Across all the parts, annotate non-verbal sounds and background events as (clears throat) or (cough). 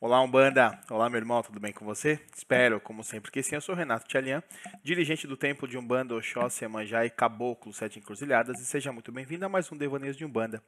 Olá, Umbanda! Olá, meu irmão, tudo bem com você? Espero, como sempre que sim, eu sou Renato Tchalian, dirigente do Templo de Umbanda, Oxóssi, Emanjá e Caboclo Sete Encruzilhadas, e seja muito bem-vindo a mais um Devaneios de Umbanda.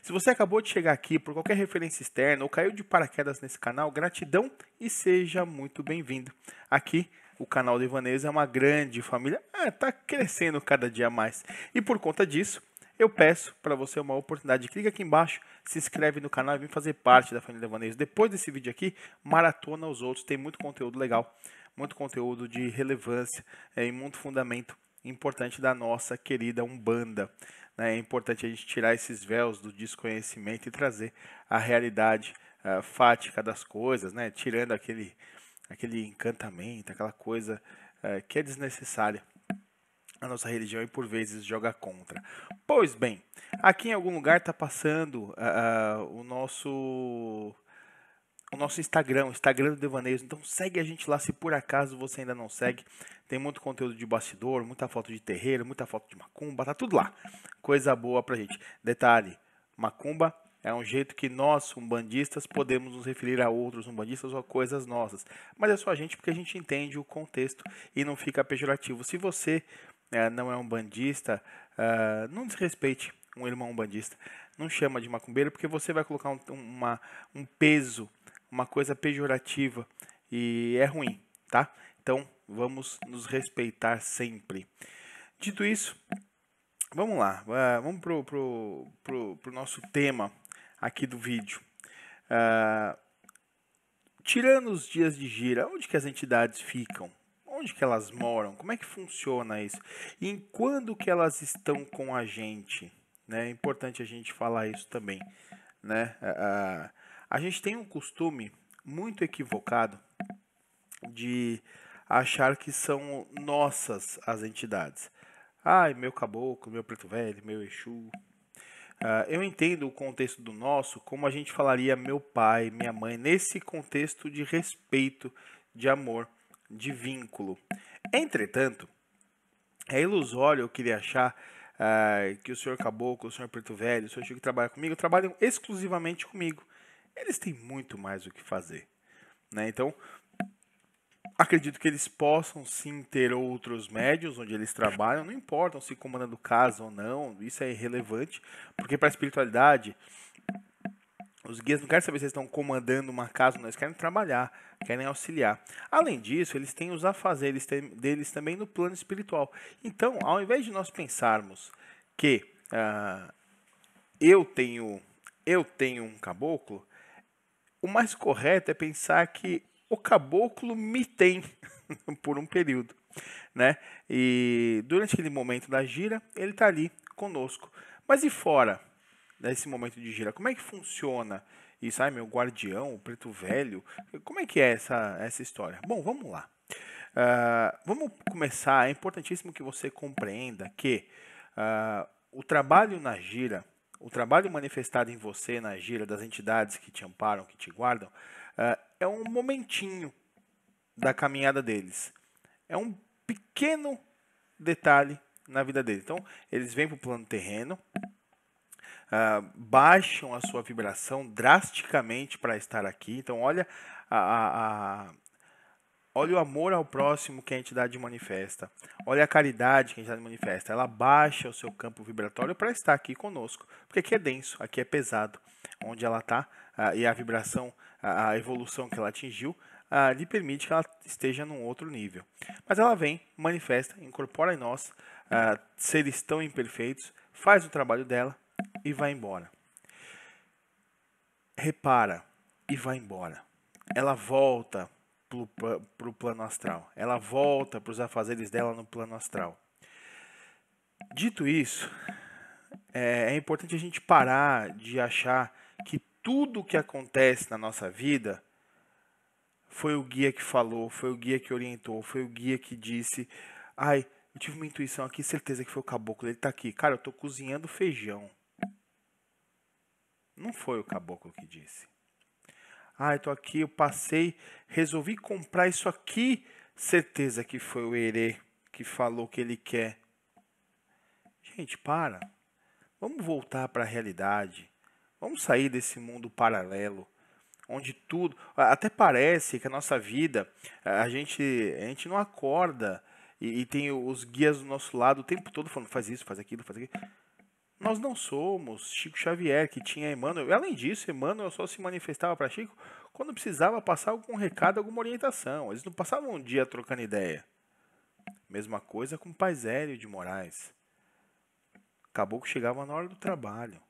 Se você acabou de chegar aqui por qualquer referência externa ou caiu de paraquedas nesse canal, gratidão e seja muito bem-vindo. Aqui, o canal Devaneios é uma grande família, está ah, tá crescendo cada dia mais, e por conta disso eu peço para você uma oportunidade. Clica aqui embaixo, se inscreve no canal e vem fazer parte da família Devaneios. Depois desse vídeo aqui, maratona os outros. Tem muito conteúdo legal, muito conteúdo de relevância é, e muito fundamento importante da nossa querida Umbanda. Né? É importante a gente tirar esses véus do desconhecimento e trazer a realidade uh, fática das coisas, né? tirando aquele, aquele encantamento, aquela coisa é, que é desnecessária a nossa religião e por vezes joga contra. Pois bem, aqui em algum lugar está passando uh, o nosso o nosso Instagram, o Instagram do Devaneios. Então segue a gente lá se por acaso você ainda não segue. Tem muito conteúdo de bastidor, muita foto de terreiro, muita foto de macumba, tá tudo lá. Coisa boa pra gente. Detalhe, macumba é um jeito que nós, umbandistas, podemos nos referir a outros umbandistas ou a coisas nossas. Mas é só a gente porque a gente entende o contexto e não fica pejorativo. Se você é, não é um bandista, é, não desrespeite um irmão bandista. Não chama de macumbeiro porque você vai colocar um, uma, um peso, uma coisa pejorativa e é ruim, tá? Então vamos nos respeitar sempre. Dito isso, vamos lá, é, vamos pro, pro, pro, pro, nosso tema aqui do vídeo. Uh, tirando os dias de gira, onde que as entidades ficam? onde que elas moram, como é que funciona isso, e em quando que elas estão com a gente. Né? É importante a gente falar isso também. Né? A, a gente tem um costume muito equivocado de achar que são nossas as entidades. Ai, meu caboclo, meu preto velho, meu Exu. Uh, eu entendo o contexto do nosso como a gente falaria meu pai, minha mãe, nesse contexto de respeito, de amor de vínculo. Entretanto, é ilusório eu querer achar eh, que o senhor Caboclo, o senhor Preto Velho, o senhor Chico trabalha comigo, trabalham exclusivamente comigo. Eles têm muito mais o que fazer. Né? Então, acredito que eles possam sim ter outros médios onde eles trabalham, não importam se comandando casa ou não, isso é irrelevante, porque para a espiritualidade os guias não querem saber se eles estão comandando uma casa, não, eles querem trabalhar, querem auxiliar. Além disso, eles têm os afazeres deles também no plano espiritual. Então, ao invés de nós pensarmos que ah, eu tenho eu tenho um caboclo, o mais correto é pensar que o caboclo me tem (laughs) por um período, né? E durante aquele momento da gira, ele está ali conosco. Mas e fora? nesse momento de gira? Como é que funciona isso? Ai, meu guardião, o preto velho. Como é que é essa, essa história? Bom, vamos lá. Uh, vamos começar. É importantíssimo que você compreenda que uh, o trabalho na gira, o trabalho manifestado em você na gira das entidades que te amparam, que te guardam, uh, é um momentinho da caminhada deles. É um pequeno detalhe na vida deles. Então, eles vêm para o plano terreno, uh, baixam a sua vibração drasticamente para estar aqui. Então, olha a, a, a, olha o amor ao próximo que a entidade manifesta. Olha a caridade que a entidade manifesta. Ela baixa o seu campo vibratório para estar aqui conosco, porque aqui é denso, aqui é pesado, onde ela está uh, ah, e a vibração, a, a evolução que ela atingiu ah, lhe permite que ela esteja num outro nível. Mas ela vem, manifesta, incorpora em nós ah, seres tão imperfeitos, faz o trabalho dela, e vai embora. Repara e vai embora. Ela volta para o plano astral. Ela volta para os afazeres dela no plano astral. Dito isso, é, é importante a gente parar de achar que tudo o que acontece na nossa vida foi o guia que falou, foi o guia que orientou, foi o guia que disse: Ai, eu tive uma intuição aqui, certeza que foi o caboclo, ele tá aqui. Cara, eu tô cozinhando feijão. Não foi o caboclo que disse. Ah, eu tô aqui, eu passei, resolvi comprar isso aqui. Certeza que foi o herê que falou que ele quer. Gente, para. Vamos voltar para a realidade. Vamos sair desse mundo paralelo onde tudo, até parece que a nossa vida, a gente, a gente não acorda e, e tem os guias do nosso lado o tempo todo falando faz isso, faz aquilo, faz aquilo. Nós não somos Chico Xavier, que tinha Emmanuel. Além disso, Emmanuel só se manifestava para Chico quando precisava passar algum recado, alguma orientação. Eles não passavam um dia trocando ideia. Mesma coisa com o pai Zélio de Moraes. Acabou que chegava na hora do trabalho.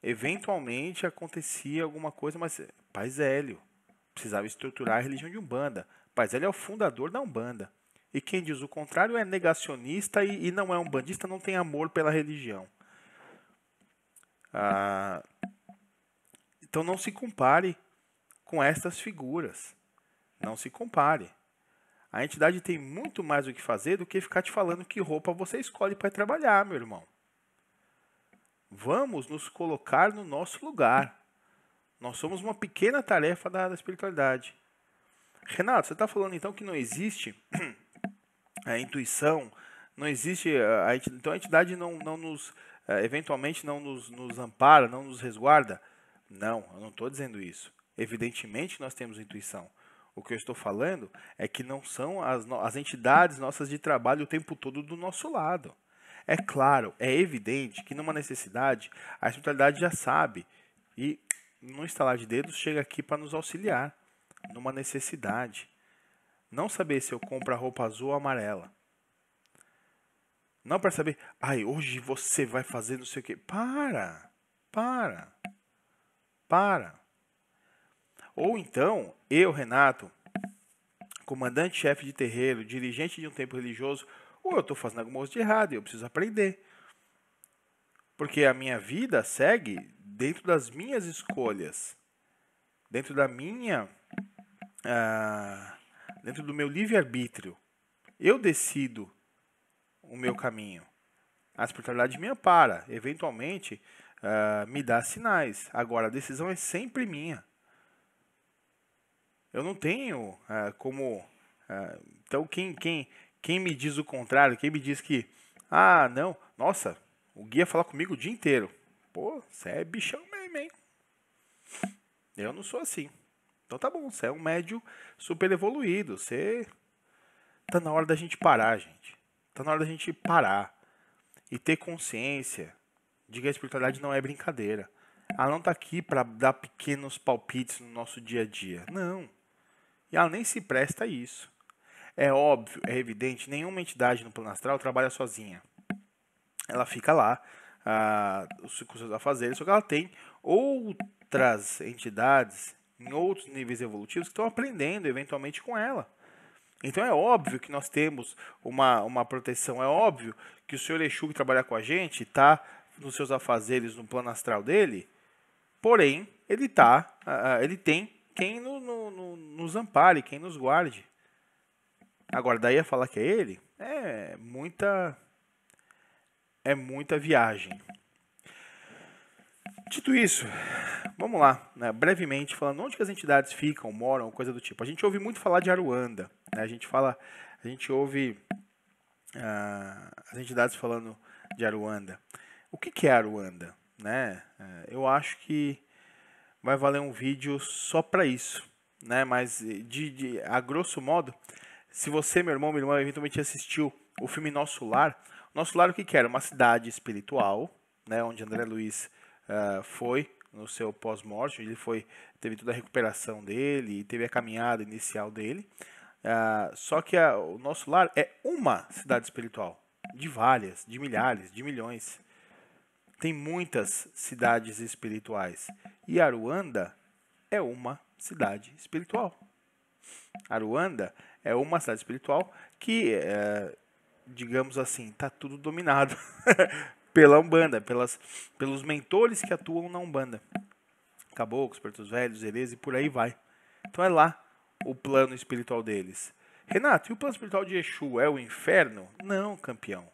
Eventualmente acontecia alguma coisa, mas eh, pai Zélio precisava estruturar a religião de Umbanda. Pai Zélio é o fundador da Umbanda. E quem diz o contrário é negacionista e, e não é um bandista, não tem amor pela religião. Ah, então não se compare com estas figuras. Não se compare. A entidade tem muito mais o que fazer do que ficar te falando que roupa você escolhe para trabalhar, meu irmão. Vamos nos colocar no nosso lugar. Nós somos uma pequena tarefa da, da espiritualidade. Renato, você está falando então que não existe (clears throat) a intuição, não existe. Eh, a, então a entidade não, não nos. Eh, eventualmente não nos, nos ampara, não nos resguarda. Não, eu não estou dizendo isso. Evidentemente nós temos intuição. O que eu estou falando é que não são as, as entidades nossas de trabalho o tempo todo do nosso lado. É claro, é evidente que numa necessidade a espiritualidade já sabe e num instalar de dedos chega aqui para nos auxiliar numa necessidade. Não saber se eu compro a roupa azul ou amarela. Não para saber, ai, hoje você vai fazer não sei o quê. Para! Para! Para! Ou então, eu, Renato, comandante-chefe de terreiro, dirigente de um tempo religioso, ou eu estou fazendo alguma coisa de errado e eu preciso aprender. Porque a minha vida segue dentro das minhas escolhas, dentro da minha ah, dentro do meu livre-arbítrio. Eu decido o meu caminho. A espiritualidade me ampara, eventualmente uh, me dá sinais. Agora, a decisão é sempre minha. Eu não tenho uh, como. Uh, então, quem, quem, quem me diz o contrário, quem me diz que, ah, não, nossa, o guia fala comigo o dia inteiro. Pô, você é bichão mesmo, hein? Eu não sou assim. Então tá bom, você é um médio super evoluído. Você. Tá na hora da gente parar, gente. Tá na hora da gente parar. E ter consciência de que a espiritualidade não é brincadeira. Ela não tá aqui para dar pequenos palpites no nosso dia a dia. Não. E ela nem se presta a isso. É óbvio, é evidente, nenhuma entidade no plano astral trabalha sozinha. Ela fica lá, ah, com seus afazeres, só que ela tem outras entidades em outros níveis evolutivos que estão aprendendo eventualmente com ela. Então é óbvio que nós temos uma, uma proteção, é óbvio que o senhor Exu que trabalha com a gente está nos seus afazeres no plano astral dele, porém ele tá, ele tem quem no, no, no, nos ampare, quem nos guarde. Agora daí a falar que é ele, é muita é muita viagem. Dito isso, vamos lá, né, brevemente falando onde que as entidades ficam, moram, coisa do tipo. A gente ouve muito falar de Aruanda, né, a gente fala, a gente ouve ah, as entidades falando de Aruanda. O que, que é Aruanda? Né? É, eu acho que vai valer um vídeo só para isso, né? Mas de, de, a grosso modo, se você, meu irmão, minha irmã, eventualmente assistiu o filme Nosso Lar, Nosso Lar o que, que era? Uma cidade espiritual, né? Onde André Luiz uh, foi no seu pós-morte, ele foi teve toda a recuperação dele, teve a caminhada inicial dele. Uh, só que a, o nosso lar é uma cidade espiritual, de várias, de milhares, de milhões. Tem muitas cidades espirituais e Aruanda é uma cidade espiritual. Aruanda é uma cidade espiritual que, eh, digamos assim, está tudo dominado (laughs) pela Umbanda, pelas, pelos mentores que atuam na Umbanda. Caboclos, Pertos Velhos, Herês e por aí vai. Então é lá o plano espiritual deles. Renato, e o plano espiritual de Exu é o inferno? Não, campeão.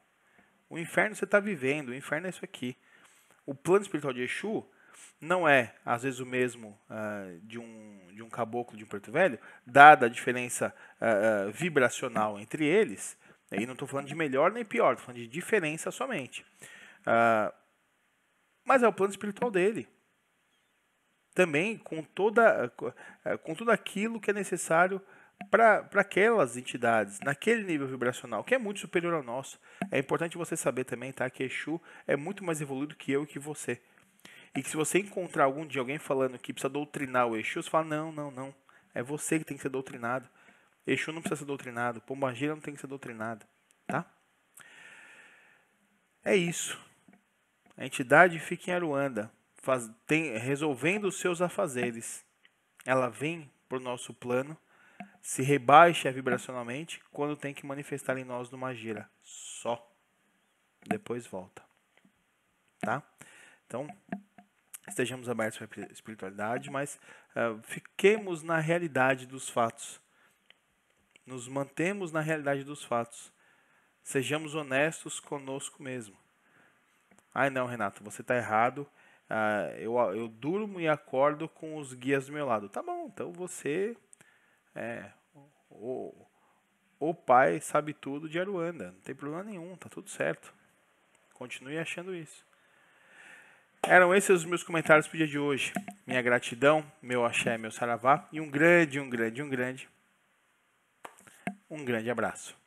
O inferno você está vivendo, o inferno é isso aqui. O plano espiritual de Exu não é, às vezes, o mesmo uh, de, um, de um caboclo de um preto velho, dada a diferença uh, uh, vibracional entre eles. Aí não estou falando de melhor nem pior, estou falando de diferença somente. Ah, mas é o plano espiritual dele. Também com, toda, eh, com tudo aquilo que é necessário para aquelas entidades, naquele nível vibracional, que é muito superior ao nosso. É importante você saber também, tá? Que Exu é muito mais evoluído que eu e que você. E que se você encontrar algum dia alguém falando que precisa doutrinar o Exu, você fala, não, não, não. É você que tem que ser doutrinado. Exu não precisa ser doutrinado. Pombagira não tem que ser doutrinado, tá? É isso. A entidade fica em Aruanda, faz, tem, resolvendo os seus afazeres. Ela vem para o nosso plano, se rebaixa vibracionalmente quando tem que manifestar em nós numa gira. Só. Depois volta. Tá? Então, estejamos abertos para a espiritualidade, mas uh, fiquemos na realidade dos fatos. Nos mantemos na realidade dos fatos. Sejamos honestos conosco mesmo. Ai não, Renato, você está errado. Ah, eu, eu durmo e acordo com os guias do meu lado. Tá bom, então você é o, o pai sabe tudo de Aruanda. Não tem problema nenhum, tá tudo certo. Continue achando isso. Eram esses os meus comentários para o dia de hoje. Minha gratidão, meu axé, meu saravá e um grande, um grande, um grande. Um grande abraço.